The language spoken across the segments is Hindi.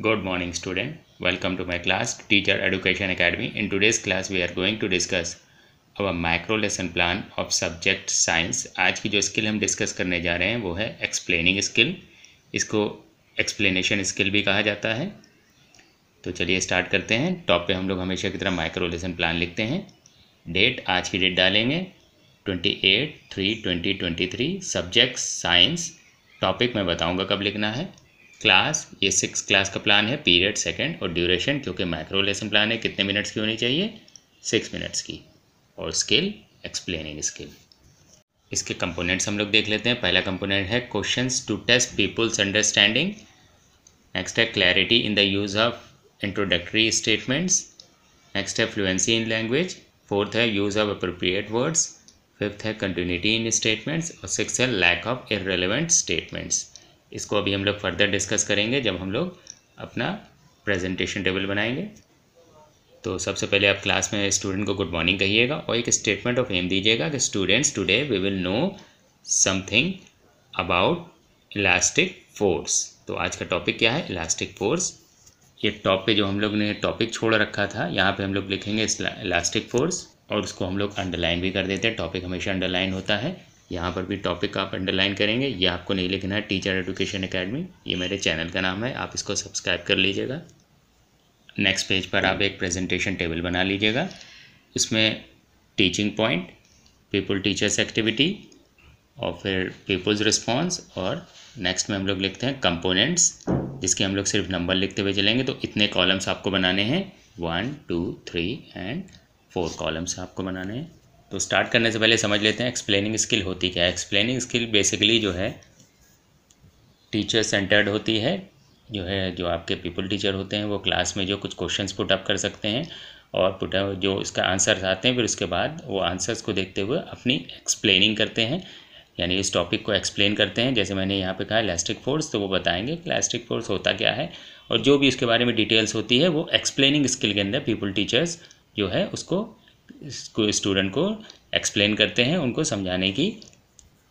Good morning student welcome to my class teacher education Academy. In today's class we are going to discuss our micro lesson plan of subject science आज की जो स्किल हम डिस्कस करने जा रहे हैं वो है एक्सप्लेनिंग स्किल इसको एक्सप्लेनेशन स्किल भी कहा जाता है तो चलिए स्टार्ट करते हैं टॉप पे हम लोग हमेशा की तरह माइक्रो लेसन प्लान लिखते हैं डेट आज की डेट डालेंगे twenty eight three twenty twenty three subject science topic मैं बताऊंगा कब लिखना है क्लास ये सिक्स क्लास का प्लान है पीरियड सेकंड और ड्यूरेशन क्योंकि माइक्रो लेसन प्लान है कितने मिनट्स की होनी चाहिए सिक्स मिनट्स की और स्किल एक्सप्लेनिंग स्किल इसके कंपोनेंट्स हम लोग देख लेते हैं पहला कंपोनेंट है questions to test peoples understanding next है clarity in the use of introductory statements next है फ्लुएंसी इन लैंग्वेज फोर्थ है use of appropriate words fifth है कंटिन्यूटी इन स्टेटमेंट्स और सिक्स है लैक ऑफ इरेलीवेंट स्टेटमेंट्स इसको अभी हम लोग फर्दर डिस्कस करेंगे जब हम लोग अपना प्रेजेंटेशन टेबल बनाएंगे तो सबसे पहले आप क्लास में स्टूडेंट को गुड मॉर्निंग कहिएगा और एक स्टेटमेंट ऑफ एम दीजिएगा कि students today we will know something about elastic force तो आज का टॉपिक क्या है इलास्टिक फोर्स ये टॉप पे जो हम लोग ने टॉपिक छोड़ रखा था यहाँ पे हम लोग लिखेंगे इलास्टिक फोर्स और उसको हम लोग अंडरलाइन भी कर देते हैं टॉपिक हमेशा अंडरलाइन होता है यहाँ पर भी टॉपिक आप अंडरलाइन करेंगे ये आपको नहीं लिखना है टीचर एडुकेशन एकेडमी ये मेरे चैनल का नाम है आप इसको सब्सक्राइब कर लीजिएगा नेक्स्ट पेज पर आप एक प्रेजेंटेशन टेबल बना लीजिएगा इसमें teaching point people teachers activity और फिर पीपल्स रिस्पॉन्स और नेक्स्ट में हम लोग लिखते हैं कंपोनेंट्स जिसके हम लोग सिर्फ नंबर लिखते हुए चलेंगे तो इतने कॉलम्स आपको बनाने हैं one two three and four columns आपको बनाने हैं तो स्टार्ट करने से पहले समझ लेते हैं एक्सप्लेनिंग स्किल होती क्या है एक्सप्लेनिंग स्किल बेसिकली जो है टीचर सेंटर्ड होती है जो है जो आपके पीपल टीचर होते हैं वो क्लास में जो कुछ क्वेश्चन पुटअप कर सकते हैं और पुट जो इसका आंसर्स आते हैं फिर उसके बाद वो आंसर्स को देखते हुए अपनी एक्सप्लेनिंग करते हैं यानी इस टॉपिक को एक्सप्लेन करते हैं जैसे मैंने यहाँ पे कहा इलास्टिक फोर्स तो वो बताएंगे कि इलास्टिक फोर्स होता क्या है और जो भी उसके बारे में डिटेल्स होती है वो एक्सप्लेनिंग स्किल के अंदर पीपल टीचर्स जो है उसको इसको स्टूडेंट को एक्सप्लेन करते हैं उनको समझाने की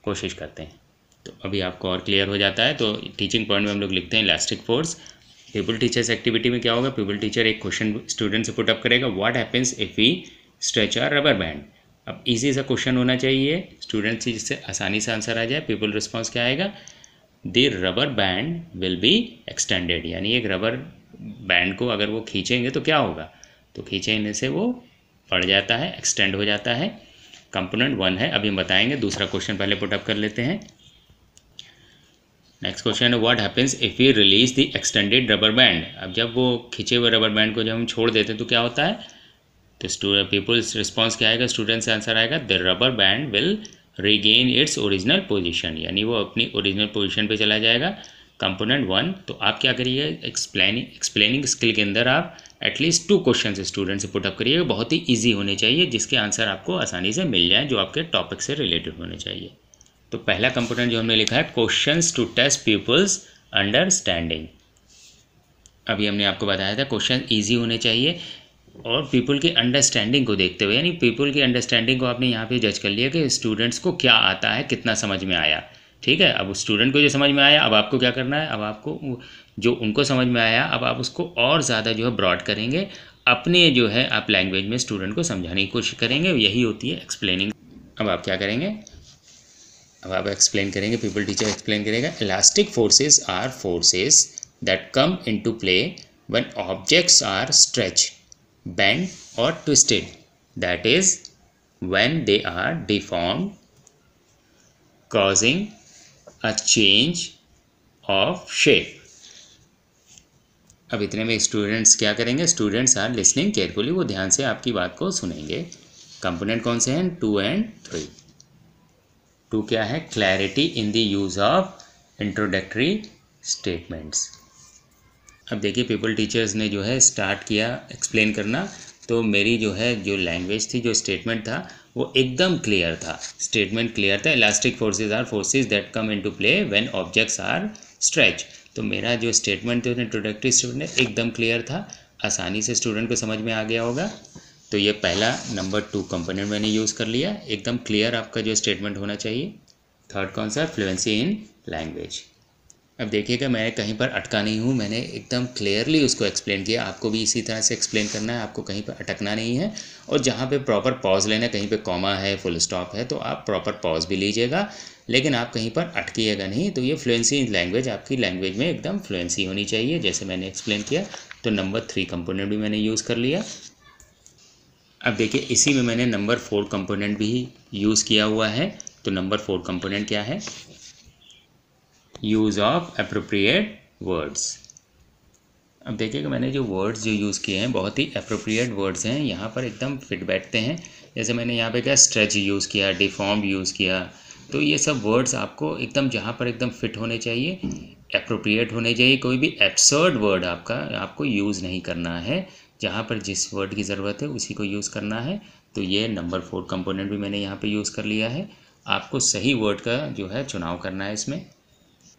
कोशिश करते हैं तो अभी आपको और क्लियर हो जाता है तो टीचिंग पॉइंट में हम लोग लिखते हैं elastic force pupil teachers activity में क्या होगा पीपल टीचर एक क्वेश्चन स्टूडेंट से पुटअप करेगा what happens if we stretch our rubber band अब इजी सा क्वेश्चन होना चाहिए स्टूडेंट से जिससे आसानी से आंसर आ जाए पीपल रिस्पॉन्स क्या आएगा the rubber band will be extended यानी एक रबर बैंड को अगर वो खींचेंगे तो क्या होगा तो खींचेने से वो बढ़ जाता है एक्सटेंड हो जाता है कंपोनेंट वन है अभी हम बताएंगे दूसरा क्वेश्चन पहले पुटअप कर लेते हैं नेक्स्ट क्वेश्चन है what happens if you release the extended rubber band अब जब वो खींचे हुए रबर बैंड को जब हम छोड़ देते हैं तो क्या होता है तो पीपल्स रिस्पॉन्स क्या आएगा स्टूडेंट्स आंसर आएगा the rubber band will regain its original position यानी वो अपनी ओरिजिनल पोजिशन पर चला जाएगा कंपोनेंट वन तो आप क्या करिए एक्सप्लेनिंग एक्सप्लेनिंग स्किल के अंदर आप एटलीस्ट टू क्वेश्चन स्टूडेंट से पुटअप करिए बहुत ही ईजी होने चाहिए जिसके आंसर आपको आसानी से मिल जाए जो आपके टॉपिक से रिलेटेड होने चाहिए तो पहला कंपोनेंट जो हमने लिखा है question to test peoples understanding अभी हमने आपको बताया था क्वेश्चन ईजी होने चाहिए और पीपल की अंडरस्टैंडिंग को देखते हुए यानी पीपल की अंडरस्टैंडिंग को आपने यहाँ पे जज कर लिया कि स्टूडेंट्स को क्या आता है कितना समझ में आया ठीक है अब स्टूडेंट को जो समझ में आया अब आपको क्या करना है अब आपको जो उनको समझ में आया अब आप उसको और ज़्यादा जो है ब्रॉड करेंगे अपने जो है आप लैंग्वेज में स्टूडेंट को समझाने की कोशिश करेंगे यही होती है एक्सप्लेनिंग अब आप क्या करेंगे अब आप एक्सप्लेन करेंगे पीपल टीचर एक्सप्लेन करेगा elastic forces are forces that come into play when objects are stretch bent और twisted that is when they are deform causing a change of shape अब इतने में स्टूडेंट्स क्या करेंगे स्टूडेंट्स आर लिसनिंग केयरफुली वो ध्यान से आपकी बात को सुनेंगे कंपोनेंट कौन से हैं टू एंड थ्री टू क्या है clarity in the use of introductory statements अब देखिए पीपल टीचर्स ने जो है स्टार्ट किया एक्सप्लेन करना तो मेरी जो है जो लैंग्वेज थी जो स्टेटमेंट था वो एकदम क्लियर था स्टेटमेंट क्लियर था elastic forces are forces that come in to play when objects are stretch तो मेरा जो स्टेटमेंट था इंट्रोडक्टरी स्टेटमेंट एकदम क्लियर था आसानी से स्टूडेंट को समझ में आ गया होगा तो ये पहला नंबर टू कंपोनेंट मैंने यूज़ कर लिया एकदम क्लियर आपका जो स्टेटमेंट होना चाहिए थर्ड कौन सा फ्लुएंसी इन लैंग्वेज अब देखिएगा मैं कहीं पर अटका नहीं हूँ मैंने एकदम क्लियरली उसको एक्सप्लेन किया आपको भी इसी तरह से एक्सप्लेन करना है आपको कहीं पर अटकना नहीं है और जहाँ पे प्रॉपर पॉज लेना कहीं पे कॉमा है फुल स्टॉप है तो आप प्रॉपर पॉज भी लीजिएगा लेकिन आप कहीं पर अटकिएगा नहीं तो ये फ्लुएंसी इन लैंग्वेज आपकी लैंग्वेज में एकदम फ्लुएंसी होनी चाहिए जैसे मैंने एक्सप्लेन किया तो नंबर थ्री कंपोनेंट भी मैंने यूज़ कर लिया अब देखिए इसी में मैंने नंबर फोर कंपोनेंट भी यूज़ किया हुआ है तो नंबर फोर कंपोनेंट क्या है यूज़ ऑफ अप्रोप्रिएट वर्ड्स अब देखिएगा मैंने जो वर्ड्स जो यूज़ किए हैं बहुत ही अप्रोप्रिएट वर्ड्स हैं यहाँ पर एकदम फिट बैठते हैं जैसे मैंने यहाँ पे क्या स्ट्रेच यूज़ किया डिफॉर्म यूज़ किया तो ये सब वर्ड्स आपको एकदम जहाँ पर एकदम फिट होने चाहिए अप्रोप्रिएट होने चाहिए कोई भी एप्सर्ड वर्ड आपका आपको यूज़ नहीं करना है जहाँ पर जिस वर्ड की ज़रूरत है उसी को यूज़ करना है तो ये नंबर फोर कंपोनेंट भी मैंने यहाँ पे यूज़ कर लिया है आपको सही वर्ड का जो है चुनाव करना है इसमें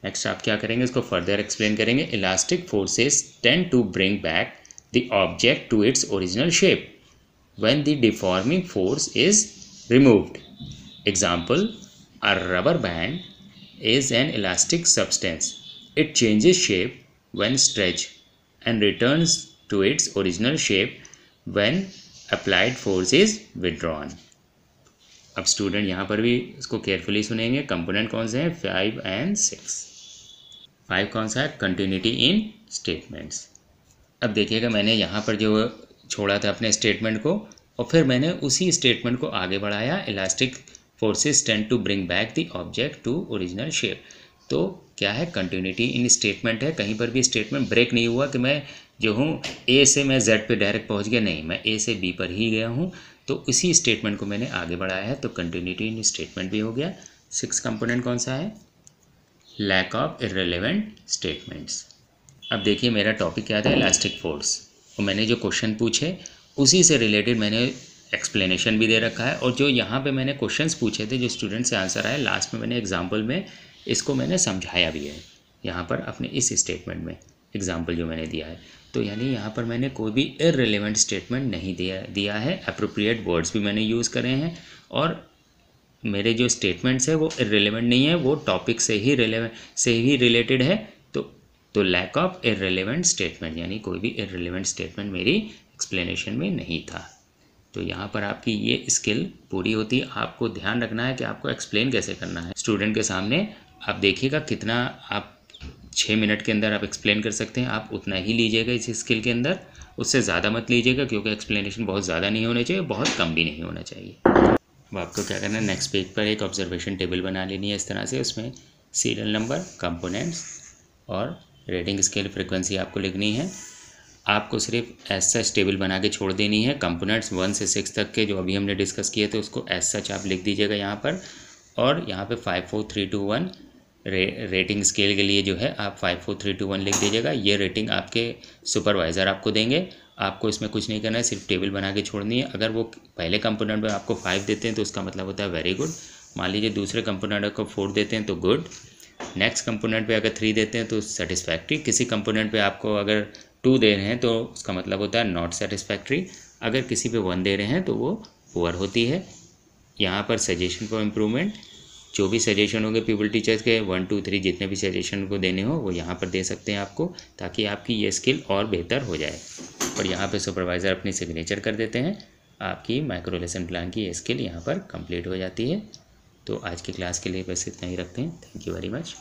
नेक्स्ट आप क्या करेंगे इसको फर्दर एक्सप्लेन करेंगे elastic forces tend to bring back the object to its original shape when the deforming force is removed example a rubber band is an elastic substance it changes shape when stretch and return to its original shape when applied force is withdrawn अब स्टूडेंट यहाँ पर भी इसको केयरफुली सुनेंगे कंपोनेंट कौन से हैं फाइव एंड सिक्स फाइव कौन सा है कंटिन्यूटी इन स्टेटमेंट्स अब देखिएगा मैंने यहाँ पर जो छोड़ा था अपने स्टेटमेंट को और फिर मैंने उसी स्टेटमेंट को आगे बढ़ाया elastic forces tend to bring back the object to original shape तो क्या है कंटिन्यूटी इन स्टेटमेंट है कहीं पर भी स्टेटमेंट ब्रेक नहीं हुआ कि मैं जो हूँ ए से मैं जेड पे डायरेक्ट पहुँच गया नहीं मैं ए से बी पर ही गया हूँ तो इसी स्टेटमेंट को मैंने आगे बढ़ाया है तो कंटिन्यूटी इन स्टेटमेंट भी हो गया सिक्स कंपोनेंट कौन सा है लैक ऑफ इरेलीवेंट स्टेटमेंट्स अब देखिए मेरा टॉपिक क्या था इलास्टिक फोर्स और मैंने जो क्वेश्चन पूछे उसी से रिलेटेड मैंने एक्सप्लेनेशन भी दे रखा है और जो यहाँ पे मैंने क्वेश्चंस पूछे थे जो स्टूडेंट से आंसर आए लास्ट में मैंने एग्जाम्पल में इसको मैंने समझाया भी है यहाँ पर अपने इस स्टेटमेंट में एग्जाम्पल जो मैंने दिया है तो यानी यहाँ पर मैंने कोई भी इरेलीवेंट स्टेटमेंट नहीं दिया दिया है अप्रोप्रिएट वर्ड्स भी मैंने यूज़ करे हैं और मेरे जो स्टेटमेंट्स है वो इरेलीवेंट नहीं है वो टॉपिक से ही रिलेवेंट से ही रिलेटेड है तो तो लैक ऑफ इरेलीवेंट स्टेटमेंट यानी कोई भी इरेलीवेंट स्टेटमेंट मेरी एक्सप्लेनेशन में नहीं था तो यहाँ पर आपकी ये स्किल पूरी होती है आपको ध्यान रखना है कि आपको एक्सप्लेन कैसे करना है स्टूडेंट के सामने आप देखिएगा कितना आप छः मिनट के अंदर आप एक्सप्लेन कर सकते हैं आप उतना ही लीजिएगा इस स्किल के अंदर उससे ज़्यादा मत लीजिएगा क्योंकि एक्सप्लेनेशन बहुत ज़्यादा नहीं होने चाहिए बहुत कम भी नहीं होना चाहिए अब आपको क्या करना है नेक्स्ट पेज पर एक ऑब्जर्वेशन टेबल बना लेनी है इस तरह से उसमें सीरियल नंबर कंपोनेंट्स और रेटिंग स्केल फ्रिक्वेंसी आपको लिखनी है आपको सिर्फ एस सच टेबल बना के छोड़ देनी है कंपोनेंट्स वन से सिक्स तक के जो अभी हमने डिस्कस किए थे उसको एस सच आप लिख दीजिएगा यहाँ पर और यहाँ पे five four three two one रे, रेटिंग स्केल के लिए जो है आप five four three two one लिख दीजिएगा ये रेटिंग आपके सुपरवाइज़र आपको देंगे आपको इसमें कुछ नहीं करना है सिर्फ टेबल बना के छोड़नी है अगर वो पहले कंपोनेंट में आपको फाइव देते हैं तो उसका मतलब होता है वेरी गुड मान लीजिए दूसरे कंपोनेंट को फोर देते हैं तो गुड नेक्स्ट कंपोनेंट पे अगर थ्री देते हैं तो सेटिस्फैक्ट्री किसी कंपोनेंट पे आपको अगर टू दे रहे हैं तो उसका मतलब होता है नॉट सेटिस्फैक्ट्री अगर किसी पे वन दे रहे हैं तो वो पुअर होती है यहाँ पर सजेशन फॉर इम्प्रूवमेंट जो भी सजेशन होंगे पीपल टीचर्स के वन टू थ्री जितने भी सजेशन को देने हो वो यहाँ पर दे सकते हैं आपको ताकि आपकी ये स्किल और बेहतर हो जाए और यहाँ पे सुपरवाइज़र अपनी सिग्नेचर कर देते हैं आपकी माइक्रो लेसन प्लान की स्किल यहाँ पर कंप्लीट हो जाती है तो आज की क्लास के लिए बस इतना ही रखते हैं थैंक यू वेरी मच